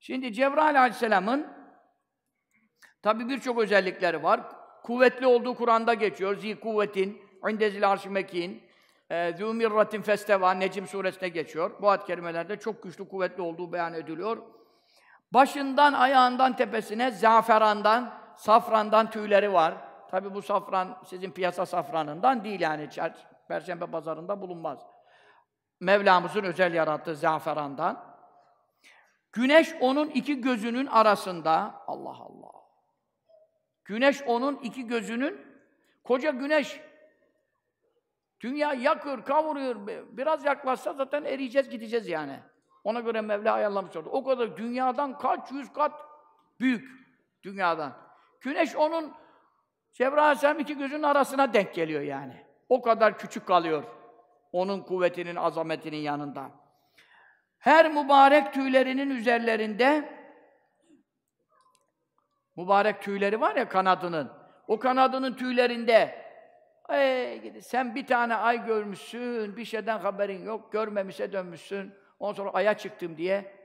Şimdi Cebrail Aleyhisselam'ın tabi birçok özellikleri var. Kuvvetli olduğu Kur'an'da geçiyor. Zi kuvvetin, indezil arşi mekin, e, zü mirratin festeva, Necim suresine geçiyor. Bu ad kelimelerde çok güçlü, kuvvetli olduğu beyan ediliyor. Başından, ayağından, tepesine zaferandan, safrandan tüyleri var. Tabi bu safran sizin piyasa safranından değil yani. Perşembe pazarında bulunmaz. Mevlamızın özel yarattığı zaferandan. Güneş onun iki gözünün arasında. Allah Allah. Güneş onun iki gözünün koca güneş. Dünya yakır, kavuruyor. Biraz yaklaşsa zaten eriyeceğiz, gideceğiz yani. Ona göre Mevla ayarlamış oldu. O kadar dünyadan kaç yüz kat büyük dünyadan. Güneş onun Cebrail Aleyhisselam iki gözünün arasına denk geliyor yani. O kadar küçük kalıyor. Onun kuvvetinin, azametinin yanında. Her mübarek tüylerinin üzerlerinde mübarek tüyleri var ya kanadının. O kanadının tüylerinde Ey, sen bir tane ay görmüşsün, bir şeyden haberin yok, görmemişe dönmüşsün. Ondan sonra aya çıktım diye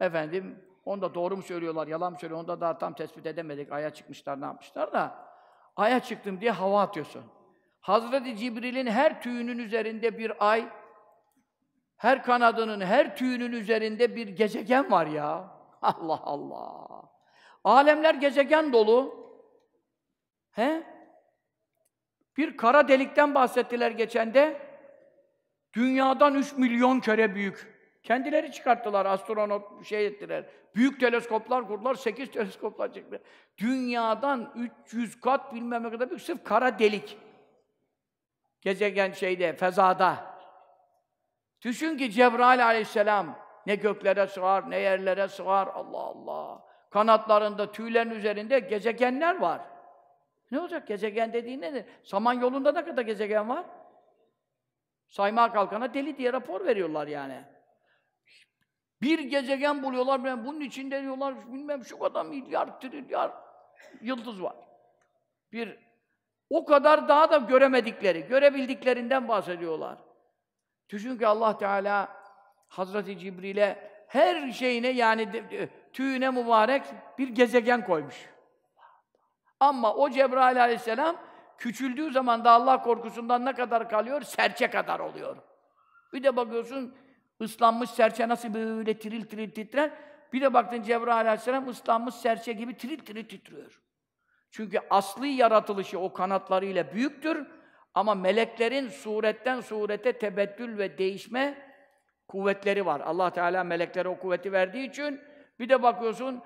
efendim onu da doğru mu söylüyorlar, yalan mı söylüyor? Onu da daha tam tespit edemedik. Aya çıkmışlar, ne yapmışlar da. Aya çıktım diye hava atıyorsun. Hazreti Cibril'in her tüyünün üzerinde bir ay her kanadının, her tüyünün üzerinde bir gezegen var ya. Allah Allah. Alemler gezegen dolu. He? Bir kara delikten bahsettiler geçen de. Dünyadan 3 milyon kere büyük. Kendileri çıkarttılar, astronot şey ettiler. Büyük teleskoplar kurdular, 8 teleskoplar çıktı. Dünyadan 300 kat bilmem ne kadar büyük, sırf kara delik. Gezegen şeyde, fezada. Düşün ki Cebrail aleyhisselam ne göklere sığar, ne yerlere sığar. Allah Allah. Kanatlarında, tüylerin üzerinde gezegenler var. Ne olacak? Gezegen dediğin nedir? yolunda ne kadar gezegen var? Sayma kalkana deli diye rapor veriyorlar yani. Bir gezegen buluyorlar, ben bunun içinde diyorlar, bilmem şu kadar milyar, trilyar yıldız var. Bir o kadar daha da göremedikleri, görebildiklerinden bahsediyorlar. Düşün ki Allah Teala Hazreti Cibril'e her şeyine yani e, tüyüne mübarek bir gezegen koymuş. Ama o Cebrail aleyhisselam küçüldüğü zaman da Allah korkusundan ne kadar kalıyor? Serçe kadar oluyor. Bir de bakıyorsun ıslanmış serçe nasıl böyle tiril tiril titrer. Bir de baktın Cebrail aleyhisselam ıslanmış serçe gibi tiril tiril titriyor. Çünkü asli yaratılışı o kanatlarıyla büyüktür. Ama meleklerin suretten surete tebettül ve değişme kuvvetleri var. Allah Teala meleklere o kuvveti verdiği için bir de bakıyorsun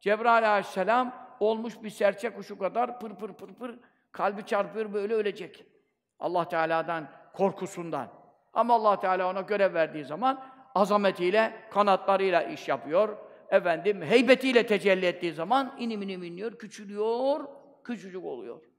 Cebrail aleyhisselam olmuş bir serçe kuşu kadar pır pır pır pır kalbi çarpıyor böyle ölecek. Allah Teala'dan korkusundan. Ama Allah Teala ona görev verdiği zaman azametiyle, kanatlarıyla iş yapıyor. Efendim heybetiyle tecelli ettiği zaman inim inim iniyor küçülüyor, küçücük oluyor.